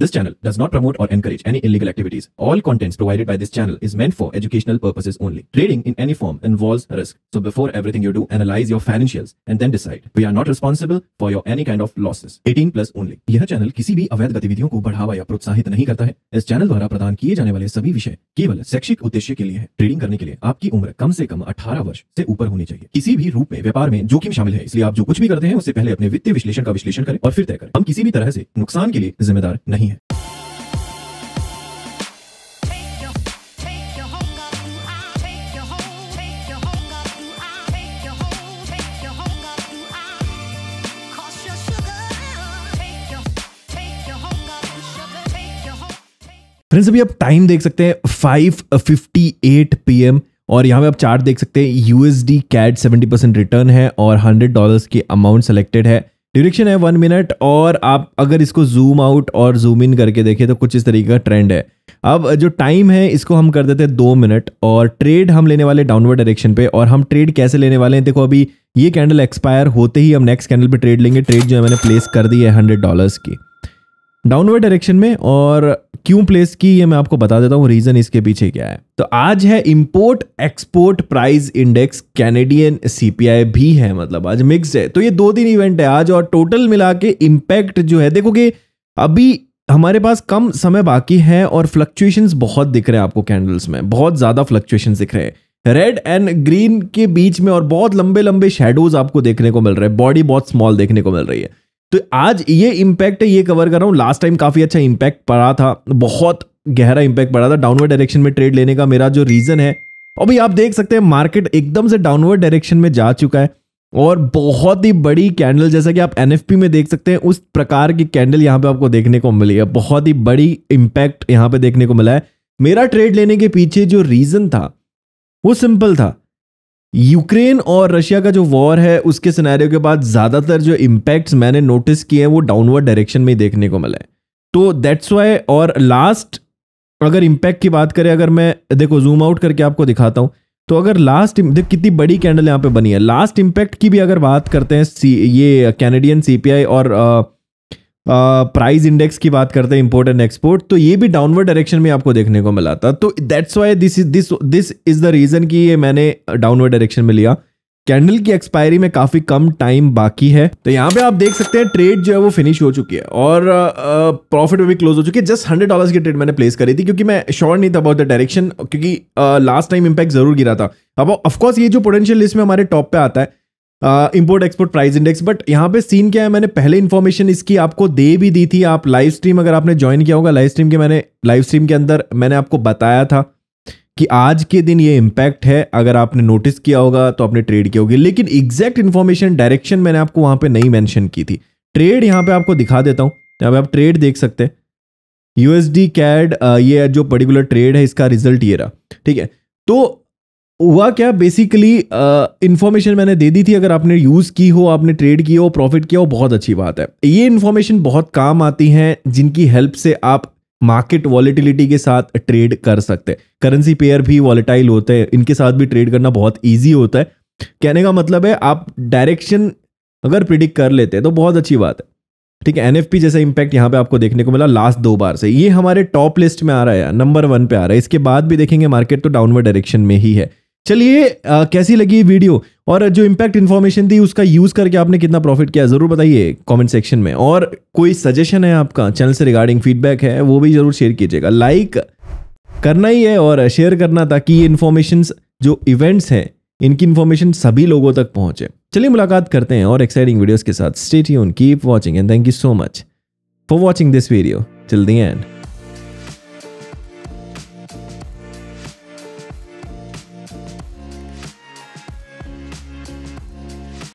This channel does not promote or encourage any illegal activities. All contents provided by this channel is meant for educational purposes only. Trading in any form involves risk. So before everything you do, analyze your financials and then decide. We are not responsible for your any kind of losses. 18 plus only. यह channel किसी भी अवैध गतिविधियों को बढ़ावा या प्रोत्साहित नहीं करता है इस चैनल द्वारा प्रदान किए जाने वाले सभी विषय केवल शैक्षिक उद्देश्य के लिए है ट्रेडिंग करने के लिए आपकी उम्र कम से कम 18 वर्ष से ऊपर होनी चाहिए किसी भी रूप में व्यापार में जोखिम शामिल है इसलिए आप जो कुछ भी करते हैं उससे पहले अपने वित्तीय विश्लेषण का विश्लेषण करें और फिर तय करें हम किसी भी तरह से नुकसान के लिए जिम्मेदार नहीं फ्रेंड्स अभी आप टाइम देख सकते हैं five fifty eight P M और यहाँ पे आप चार्ट देख सकते हैं USD CAD seventy percent return है और हंड्रेड डॉलर्स की अमाउंट सेलेक्टेड है ड्यूरेक्शन है वन मिनट और आप अगर इसको जूम आउट और जूम इन करके देखें तो कुछ इस तरीके का ट्रेंड है अब जो टाइम है इसको हम कर देते हैं दो मिनट और ट्रेड हम लेने वाले डाउनवर्ड डायरेक्शन पे और हम ट्रेड कैसे लेने वाले हैं देखो अभी ये कैंडल एक्सपायर होते ही हम नेक्स्ट कैंडल पे ट्रेड लेंगे ट्रेड जो है मैंने प्लेस कर दी है हंड्रेड डॉलर्स की डाउनवर्ड डायरेक्शन में और क्यों प्लेस की ये मैं आपको बता देता हूँ रीजन इसके पीछे क्या है तो आज है import export price index Canadian CPI भी है मतलब आज मिक्स है तो ये दो दिन इवेंट है आज और टोटल मिला के इम्पैक्ट जो है देखो कि अभी हमारे पास कम समय बाकी है और फ्लक्चुएशंस बहुत दिख रहे हैं आपको कैंडल्स में बहुत ज़्यादा फ्लक्चुएशन दिख रहे हैं रेड एंड ग्रीन के बीच में और बहुत लंबे लंबे शेडोज आपको देखने को मिल रहे हैं बॉडी बहुत स्मॉल देखने को मिल रही है तो आज ये इम्पैक्ट ये कवर कर रहा हूँ लास्ट टाइम काफ़ी अच्छा इम्पैक्ट पड़ा था बहुत गहरा इम्पैक्ट पड़ा था डाउनवर्ड डायरेक्शन में ट्रेड लेने का मेरा जो रीज़न है और भाई आप देख सकते हैं मार्केट एकदम से डाउनवर्ड डायरेक्शन में जा चुका है और बहुत ही बड़ी कैंडल जैसा कि आप एन में देख सकते हैं उस प्रकार की कैंडल यहाँ पे आपको देखने को मिली है बहुत ही बड़ी इम्पैक्ट यहाँ पे देखने को मिला है मेरा ट्रेड लेने के पीछे जो रीज़न था वो सिंपल था यूक्रेन और रशिया का जो वॉर है उसके सिनेरियो के बाद ज़्यादातर जो इम्पैक्ट्स मैंने नोटिस किए हैं वो डाउनवर्ड डायरेक्शन में ही देखने को मिला है तो दैट्स वाई और लास्ट अगर इम्पैक्ट की बात करें अगर मैं देखो जूम आउट करके आपको दिखाता हूँ तो अगर लास्ट देख कितनी बड़ी कैंडल यहाँ पे बनी है लास्ट इम्पैक्ट की भी अगर बात करते हैं सी ये कैनेडियन सीपीआई और आ, प्राइस इंडेक्स की बात करते हैं इंपोर्ट एंड एक्सपोर्ट तो ये भी डाउनवर्ड डायरेक्शन में आपको देखने को मिला था तो that's why this is this this is the reason कि ये मैंने डाउनवर्ड डायरेक्शन में लिया कैंडल की एक्सपायरी में काफ़ी कम टाइम बाकी है तो यहाँ पे आप देख सकते हैं ट्रेड जो है वो फिनिश हो चुकी है और प्रॉफिट भी क्लोज हो चुकी है जस्ट हंड्रेड डॉलर की ट्रेड मैंने प्लेस करी थी क्योंकि मैं श्योर नहीं था अबाउट द डायरेक्शन क्योंकि लास्ट टाइम इंपैक्ट जरूर गिरा था अब ऑफकोर्स ये जो पोटेंशियल लिस्ट में हमारे टॉप पे आता है import export price index but यहाँ पे सीन क्या है मैंने पहले इन्फॉर्मेशन इसकी आपको दे भी दी थी आप लाइव स्ट्रीम अगर आपने ज्वाइन किया होगा लाइव स्ट्रीम के मैंने लाइव स्ट्रीम के अंदर मैंने आपको बताया था कि आज के दिन ये इम्पैक्ट है अगर आपने नोटिस किया होगा तो आपने ट्रेड किया होगी लेकिन एग्जैक्ट इन्फॉर्मेशन डायरेक्शन मैंने आपको वहाँ पर नहीं मैंशन की थी ट्रेड यहाँ पर आपको दिखा देता हूँ यहाँ पर आप ट्रेड देख सकते हैं यूएसडी कैड ये जो पर्टिकुलर ट्रेड है इसका रिजल्ट ये रहा ठीक है तो हुआ क्या बेसिकली इन्फॉर्मेशन uh, मैंने दे दी थी अगर आपने यूज़ की हो आपने ट्रेड की हो प्रॉफिट किया हो बहुत अच्छी बात है ये इन्फॉर्मेशन बहुत काम आती हैं जिनकी हेल्प से आप मार्केट वॉलिटिलिटी के साथ ट्रेड कर सकते हैं करेंसी पेयर भी वॉलिटाइल होते हैं इनके साथ भी ट्रेड करना बहुत ईजी होता है कहने का मतलब है आप डायरेक्शन अगर प्रिडिक्ट कर लेते हैं तो बहुत अच्छी बात है ठीक है एनएफपी जैसा इंपैक्ट यहाँ पे आपको देखने को मिला लास्ट दो बार से ये हमारे टॉप लिस्ट में आ रहा है नंबर वन पे आ रहा है इसके बाद भी देखेंगे मार्केट तो डाउनवर्ड डायरेक्शन में ही है चलिए कैसी लगी वीडियो और जो इम्पैक्ट इन्फॉर्मेशन थी उसका यूज़ करके आपने कितना प्रॉफिट किया ज़रूर बताइए कमेंट सेक्शन में और कोई सजेशन है आपका चैनल से रिगार्डिंग फीडबैक है वो भी ज़रूर शेयर कीजिएगा लाइक करना ही है और शेयर करना ताकि ये इन्फॉर्मेशन जो इवेंट्स हैं इनकी इन्फॉर्मेशन सभी लोगों तक पहुंचे चलिए मुलाकात करते हैं और एक्साइटिंग वीडियोज़ के साथ स्टेट यून keep watching and thank you so much for watching this video चल दी एंड